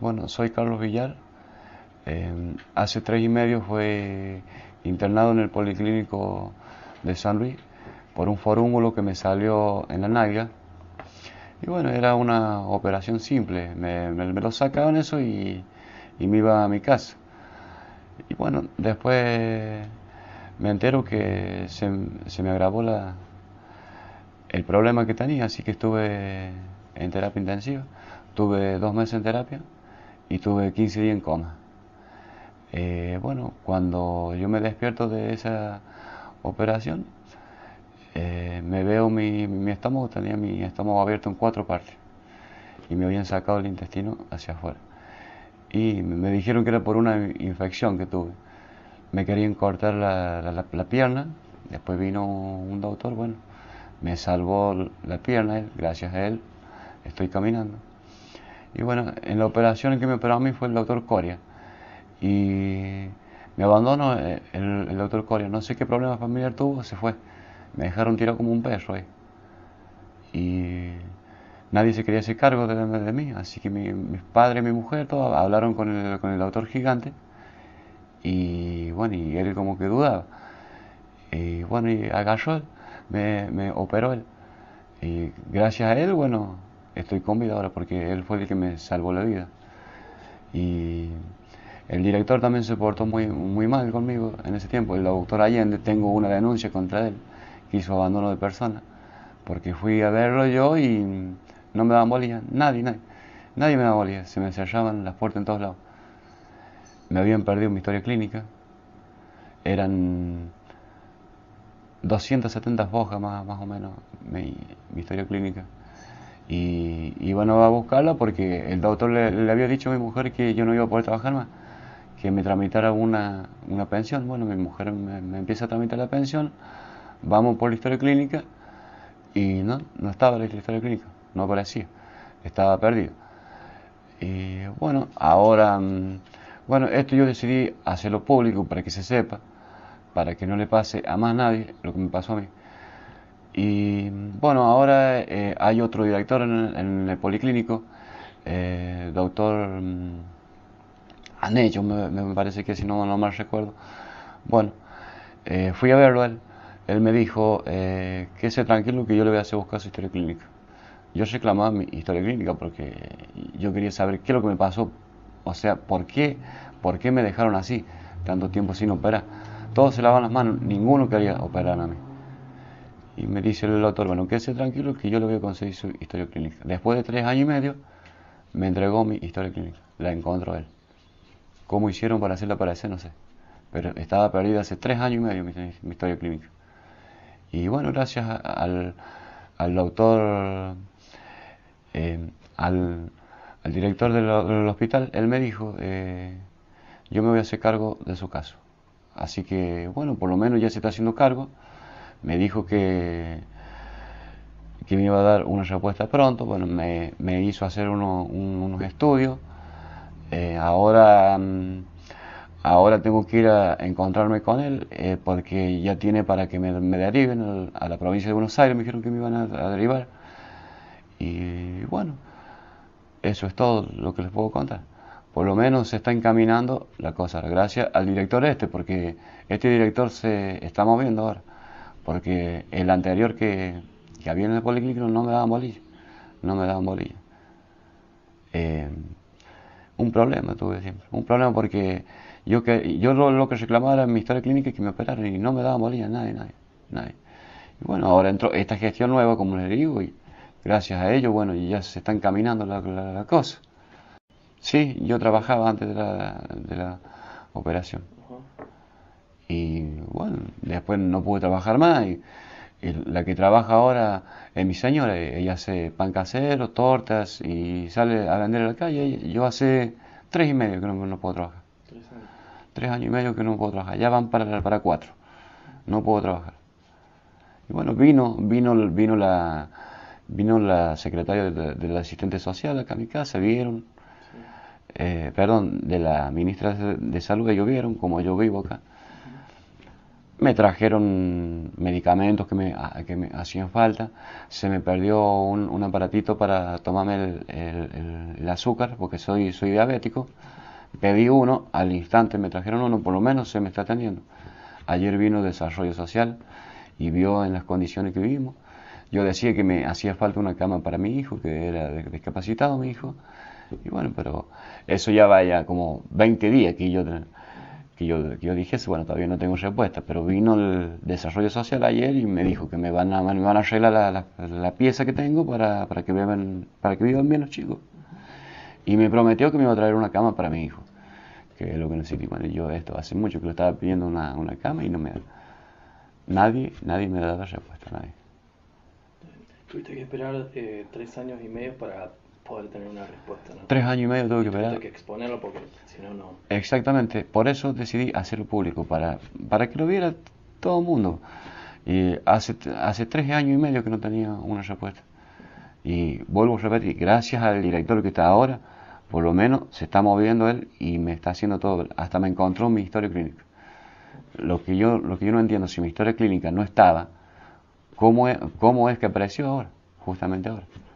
Bueno, soy Carlos Villar. Eh, hace tres y medio fue internado en el Policlínico de San Luis por un forúngulo que me salió en la nalga. Y bueno, era una operación simple. Me, lo sacaban eso y, me iba a mi casa. Y bueno, después me entero que se, se me agravó la, el problema que tenía, así que estuve en terapia intensiva. Tuve dos meses en terapia y tuve 15 días en coma. Eh, bueno, cuando yo me despierto de esa operación, eh, me veo mi, estómago, tenía mi estómago abierto en cuatro partes y me habían sacado el intestino hacia afuera. Y me dijeron que era por una infección que tuve. Me querían cortar la, la pierna, después vino un doctor, bueno, me salvó la pierna, gracias a él estoy caminando y bueno, en la operación que me operaron a mí fue el doctor Coria. Y me abandonó eh, el, el, doctor Coria. No sé qué problema familiar tuvo, se fue. Me dejaron tirado como un perro ahí. Y nadie se quería hacer cargo de, de, mí. Así que mis padres mi mujer todos hablaron con el, con el doctor gigante. Y bueno, y él como que dudaba. Y bueno, y agarró, me, me operó él. Y gracias a él, bueno, estoy con vida ahora porque él fue el que me salvó la vida. Y el director también se portó muy, muy mal conmigo en ese tiempo. El doctor Allende, tengo una denuncia contra él, que hizo abandono de persona, porque fui a verlo yo y no me daban bolilla, nadie, nadie, nadie me daba bolilla, se me cerraban las puertas en todos lados. Me habían perdido mi historia clínica, eran 270 hojas más, más o menos mi historia clínica. Y iban a buscarla porque el doctor le, había dicho a mi mujer que yo no iba a poder trabajar más, que me tramitara una, una pensión. Bueno, mi mujer me, empieza a tramitar la pensión, vamos por la historia clínica y no, no estaba la historia clínica, no aparecía, estaba perdido. Y bueno, ahora, mm, bueno, esto yo decidí hacerlo público para que se sepa, para que no le pase a más nadie lo que me pasó a mí. Y bueno, ahora eh, hay otro director en, el Policlínico, eh, doctor mm, Anello, me, parece que si no, no mal recuerdo. Bueno, eh, fui a verlo él. Él me dijo que se tranquilo que yo le voy a hacer buscar su historia clínica. Yo reclamaba mi historia clínica porque yo quería saber qué es lo que me pasó, o sea, por qué, por qué me dejaron así tanto tiempo sin operar. Todos se lavan las manos, ninguno quería operar a mí. Y me dice el doctor, bueno, quédese tranquilo que yo le voy a conseguir su historia clínica. Después de tres años y medio, me entregó mi historia clínica. La encontró él. ¿Cómo hicieron para hacerla aparecer? No sé. Pero estaba perdida hace tres años y medio mi, historia clínica. Y bueno, gracias al, doctor, eh, al, al, director del, hospital, él me dijo, eh, yo me voy a hacer cargo de su caso. Así que bueno, por lo menos ya se está haciendo cargo me dijo que, que me iba a dar una respuesta pronto, bueno, me, hizo hacer unos estudios, eh, ahora, mm, ahora tengo que ir a encontrarme con él eh, porque ya tiene para que me, me deriven a la provincia de Buenos Aires, me dijeron que me iban a derivar y bueno, eso es todo lo que les puedo contar por lo menos se está encaminando la cosa, gracias al director este, porque este director se está moviendo ahora porque el anterior que, había en el policlínico no me daban bolilla, no me daban bolilla. Eh, un problema tuve siempre, un problema porque yo que yo lo, que reclamaba era en mi historia clínica que me operaron y no me daban bolilla nadie, nadie, nadie. bueno, ahora entró esta gestión nueva, como les digo, y gracias a ello, bueno, ya se están caminando la, la, la cosa. Sí, yo trabajaba antes de la, de la operación. Y bueno, después no pude trabajar más. Y, la que trabaja ahora es mi señora, ella hace pan casero, tortas y sale a vender en la calle. yo hace tres y medio que no, puedo trabajar. ¿Tres años? tres años. y medio que no puedo trabajar. Ya van para, para cuatro. No puedo trabajar. Y bueno, vino, vino, vino la vino la secretaria de, la asistente social acá a mi casa, vieron, eh, perdón, de la ministra de, salud, ellos vieron como yo vivo acá me trajeron medicamentos que me, hacían falta, se me perdió un, aparatito para tomarme el, azúcar, porque soy, diabético, pedí uno, al instante me trajeron uno, por lo menos se me está atendiendo. Ayer vino Desarrollo Social y vio en las condiciones que vivimos. Yo decía que me hacía falta una cama para mi hijo, que era discapacitado mi hijo. Y bueno, pero eso ya vaya como 20 días que yo que yo, que yo dije, bueno, todavía no tengo respuesta, pero vino el desarrollo social ayer y me dijo que me van a, me van a arreglar la, la, pieza que tengo para, para, que vivan, para que vivan bien los chicos. Y me prometió que me iba a traer una cama para mi hijo, que es lo que necesito. Y yo esto hace mucho que lo estaba pidiendo una, una cama y no me... Nadie, nadie me dado respuesta, nadie. Tuviste que esperar eh, tres años y medio para poder tener una respuesta. Tres años y medio tuve que esperar. que exponerlo porque si no, no. Exactamente, por eso decidí hacerlo público, para, para que lo viera todo el mundo. Y hace, hace tres años y medio que no tenía una respuesta. Y vuelvo a repetir, gracias al director que está ahora, por lo menos se está moviendo él y me está haciendo todo. Hasta me encontró mi historia clínica. Lo que yo, lo que yo no entiendo, si mi historia clínica no estaba, ¿cómo cómo es que apareció ahora? Justamente ahora.